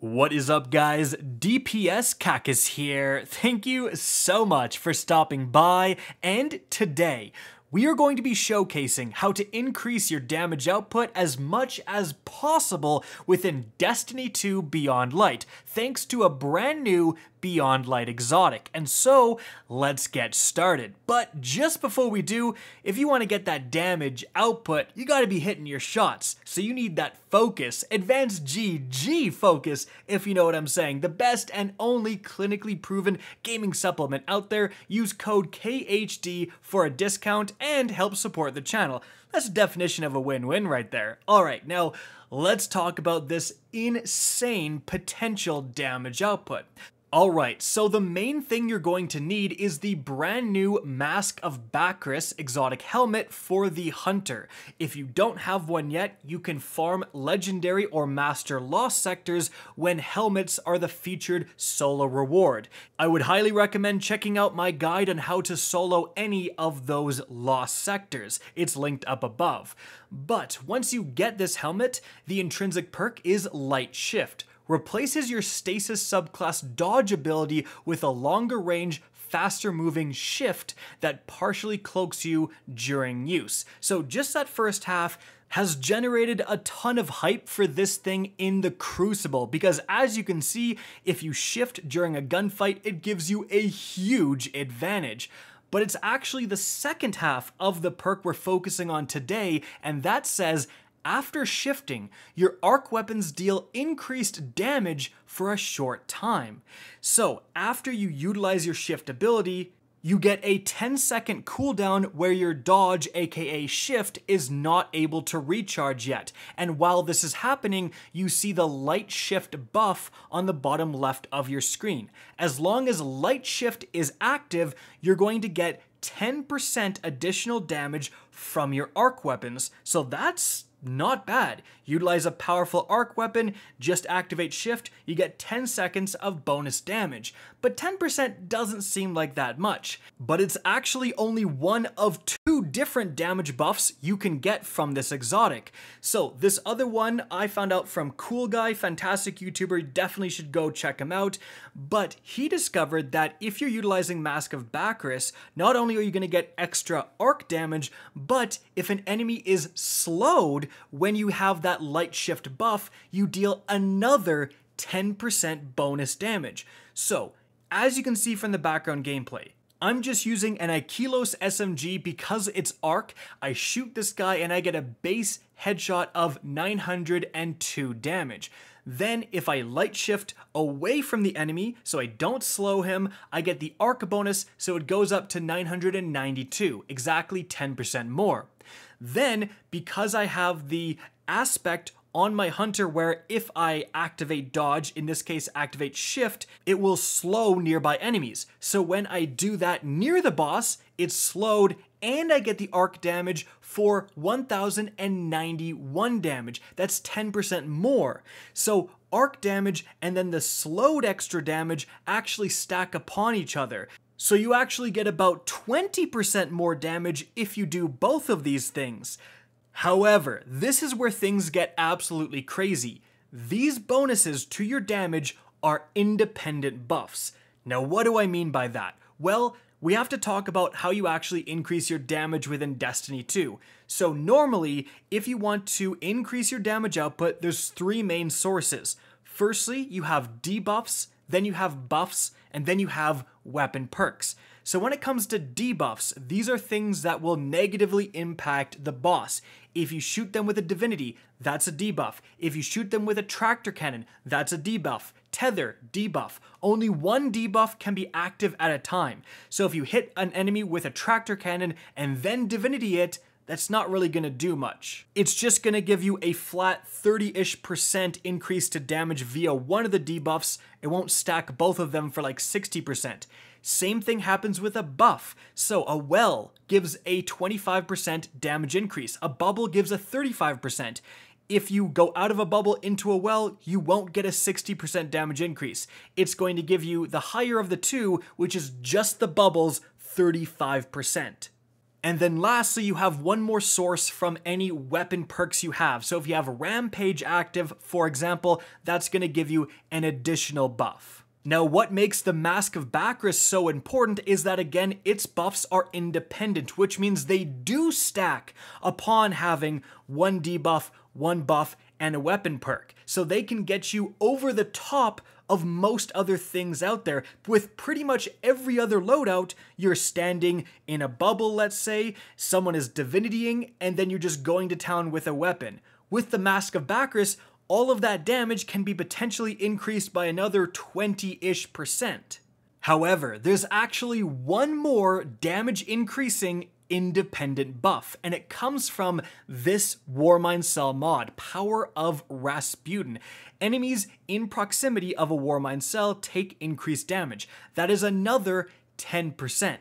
What is up guys, DPS Kakis here. Thank you so much for stopping by, and today we are going to be showcasing how to increase your damage output as much as possible within Destiny 2 Beyond Light, thanks to a brand new Beyond Light Exotic. And so, let's get started. But just before we do, if you want to get that damage output, you got to be hitting your shots. So you need that focus, advanced GG focus, if you know what I'm saying. The best and only clinically proven gaming supplement out there. Use code KHD for a discount and help support the channel. That's a definition of a win-win right there. All right, now let's talk about this insane potential damage output. Alright, so the main thing you're going to need is the brand new Mask of Bacchus exotic helmet for the Hunter. If you don't have one yet, you can farm Legendary or Master Lost sectors when helmets are the featured solo reward. I would highly recommend checking out my guide on how to solo any of those Lost sectors. It's linked up above. But once you get this helmet, the intrinsic perk is Light Shift, replaces your stasis subclass dodge ability with a longer range faster moving shift that partially cloaks you during use. So just that first half, has generated a ton of hype for this thing in the Crucible because as you can see, if you shift during a gunfight, it gives you a huge advantage. But it's actually the second half of the perk we're focusing on today, and that says after shifting, your arc weapons deal increased damage for a short time. So, after you utilize your shift ability, you get a 10 second cooldown where your dodge, aka shift, is not able to recharge yet. And while this is happening, you see the light shift buff on the bottom left of your screen. As long as light shift is active, you're going to get 10% additional damage from your arc weapons. So that's not bad. Utilize a powerful arc weapon, just activate shift, you get 10 seconds of bonus damage. But 10% doesn't seem like that much. But it's actually only one of two different damage buffs you can get from this exotic. So this other one I found out from Cool Guy, fantastic YouTuber, definitely should go check him out. But he discovered that if you're utilizing Mask of Bacchus, not only are you going to get extra arc damage, but if an enemy is slowed when you have that that light shift buff, you deal another 10% bonus damage. So, as you can see from the background gameplay, I'm just using an Akylos SMG because it's arc. I shoot this guy and I get a base headshot of 902 damage. Then if I light shift away from the enemy, so I don't slow him, I get the arc bonus, so it goes up to 992, exactly 10% more. Then, because I have the aspect on my hunter where if I activate dodge, in this case activate shift, it will slow nearby enemies. So when I do that near the boss, it's slowed and I get the arc damage for 1091 damage. That's 10% more. So arc damage and then the slowed extra damage actually stack upon each other. So you actually get about 20% more damage if you do both of these things. However, this is where things get absolutely crazy. These bonuses to your damage are independent buffs. Now, what do I mean by that? Well, we have to talk about how you actually increase your damage within Destiny 2. So normally, if you want to increase your damage output, there's three main sources. Firstly, you have debuffs, then you have buffs, and then you have weapon perks. So when it comes to debuffs, these are things that will negatively impact the boss. If you shoot them with a divinity, that's a debuff. If you shoot them with a tractor cannon, that's a debuff. Tether, debuff. Only one debuff can be active at a time. So if you hit an enemy with a tractor cannon and then divinity it, that's not really gonna do much. It's just gonna give you a flat 30-ish percent increase to damage via one of the debuffs. It won't stack both of them for like 60%. Same thing happens with a buff. So a well gives a 25% damage increase. A bubble gives a 35%. If you go out of a bubble into a well, you won't get a 60% damage increase. It's going to give you the higher of the two, which is just the bubbles, 35%. And then lastly, you have one more source from any weapon perks you have. So if you have Rampage active, for example, that's gonna give you an additional buff. Now, what makes the Mask of Bacchus so important is that, again, its buffs are independent, which means they do stack upon having one debuff, one buff, and a weapon perk. So they can get you over the top of most other things out there. With pretty much every other loadout, you're standing in a bubble, let's say, someone is divinitying, and then you're just going to town with a weapon. With the Mask of Bacchus, all of that damage can be potentially increased by another 20-ish percent. However, there's actually one more damage increasing independent buff, and it comes from this Warmind Cell mod, Power of Rasputin. Enemies in proximity of a Warmind Cell take increased damage. That is another 10%.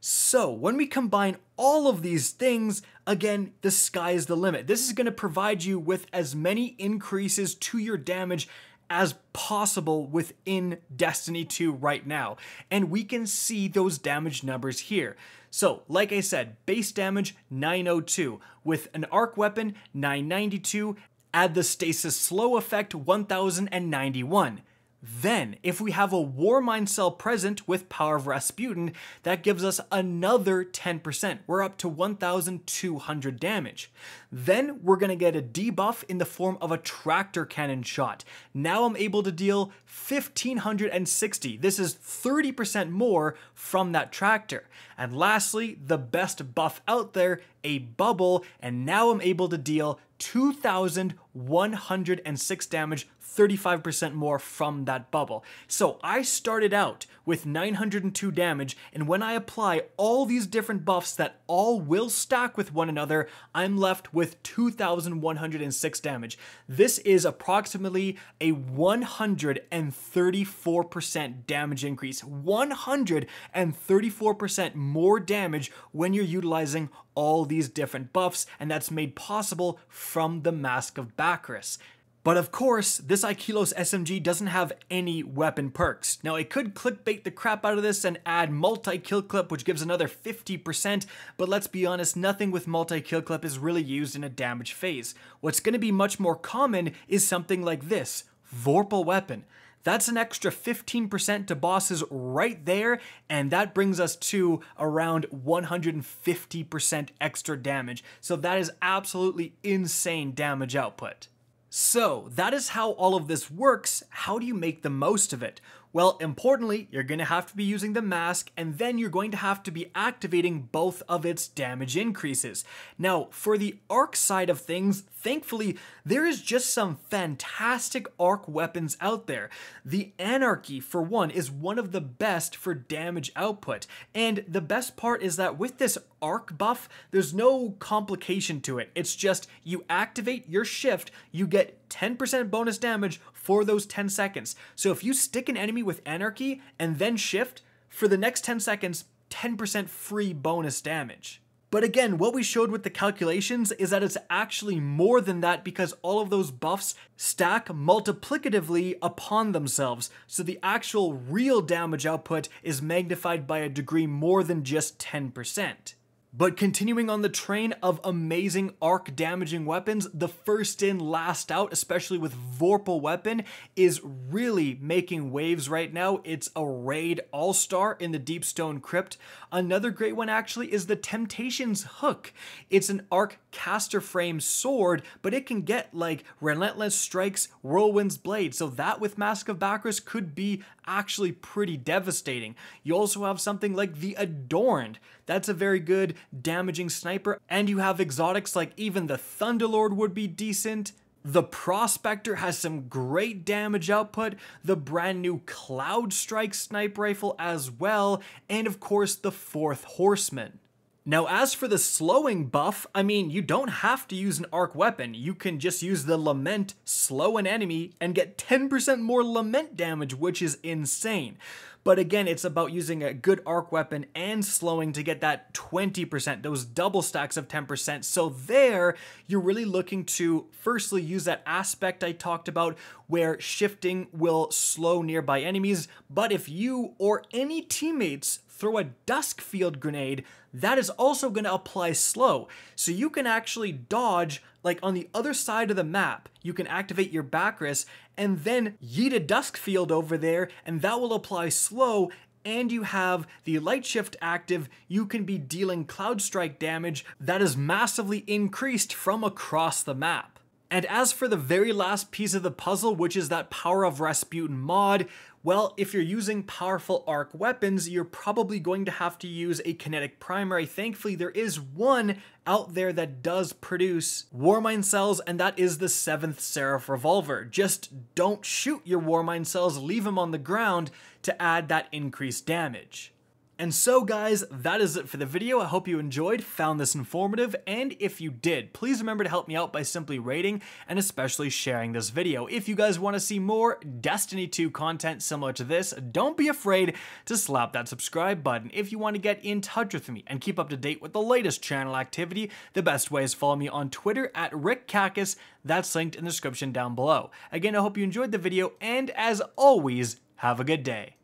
So when we combine all of these things, again, the sky is the limit. This is gonna provide you with as many increases to your damage as possible within Destiny 2 right now. And we can see those damage numbers here. So, like I said, base damage 902, with an arc weapon 992, add the stasis slow effect 1091. Then, if we have a War Mind cell present with Power of Rasputin, that gives us another 10%. We're up to 1,200 damage. Then, we're gonna get a debuff in the form of a Tractor Cannon shot. Now I'm able to deal 1,560. This is 30% more from that Tractor. And lastly, the best buff out there, a Bubble, and now I'm able to deal 2,106 damage 35% more from that bubble. So I started out with 902 damage, and when I apply all these different buffs that all will stack with one another, I'm left with 2,106 damage. This is approximately a 134% damage increase. 134% more damage when you're utilizing all these different buffs, and that's made possible from the Mask of Bacchus. But of course, this Aikilos SMG doesn't have any weapon perks. Now it could clickbait the crap out of this and add multi-kill clip which gives another 50%, but let's be honest, nothing with multi-kill clip is really used in a damage phase. What's gonna be much more common is something like this, Vorpal Weapon. That's an extra 15% to bosses right there, and that brings us to around 150% extra damage. So that is absolutely insane damage output. So that is how all of this works. How do you make the most of it? Well, importantly, you're going to have to be using the mask and then you're going to have to be activating both of its damage increases. Now, for the arc side of things, thankfully, there is just some fantastic arc weapons out there. The Anarchy, for one, is one of the best for damage output. And the best part is that with this arc buff, there's no complication to it. It's just you activate your shift, you get 10% bonus damage for those 10 seconds. So if you stick an enemy with Anarchy and then shift, for the next 10 seconds, 10% free bonus damage. But again, what we showed with the calculations is that it's actually more than that because all of those buffs stack multiplicatively upon themselves, so the actual real damage output is magnified by a degree more than just 10%. But continuing on the train of amazing arc damaging weapons, the first in, last out, especially with Vorpal Weapon, is really making waves right now. It's a raid all star in the Deep Stone Crypt. Another great one, actually, is the Temptations Hook. It's an arc caster frame sword, but it can get like Relentless Strikes, Whirlwind's Blade. So that with Mask of Bacchus could be actually pretty devastating. You also have something like the Adorned. That's a very good damaging sniper. And you have exotics like even the Thunderlord would be decent. The Prospector has some great damage output, the brand new Cloud Strike snipe rifle as well, and of course the Fourth Horseman. Now as for the slowing buff, I mean, you don't have to use an arc weapon. You can just use the lament, slow an enemy, and get 10% more lament damage, which is insane. But again, it's about using a good arc weapon and slowing to get that 20%, those double stacks of 10%. So there, you're really looking to firstly use that aspect I talked about where shifting will slow nearby enemies. But if you or any teammates throw a dusk field grenade, that is also going to apply slow. So you can actually dodge like on the other side of the map. You can activate your backrest and then yeet a dusk field over there and that will apply slow and you have the light shift active, you can be dealing cloud strike damage that is massively increased from across the map. And as for the very last piece of the puzzle, which is that Power of Rasputin mod, well, if you're using powerful arc weapons, you're probably going to have to use a kinetic primary. Thankfully, there is one out there that does produce Warmine cells, and that is the 7th Seraph Revolver. Just don't shoot your Warmine cells, leave them on the ground to add that increased damage. And so guys, that is it for the video. I hope you enjoyed, found this informative, and if you did, please remember to help me out by simply rating and especially sharing this video. If you guys want to see more Destiny 2 content similar to this, don't be afraid to slap that subscribe button. If you want to get in touch with me and keep up to date with the latest channel activity, the best way is follow me on Twitter at RickCacus. That's linked in the description down below. Again, I hope you enjoyed the video, and as always, have a good day.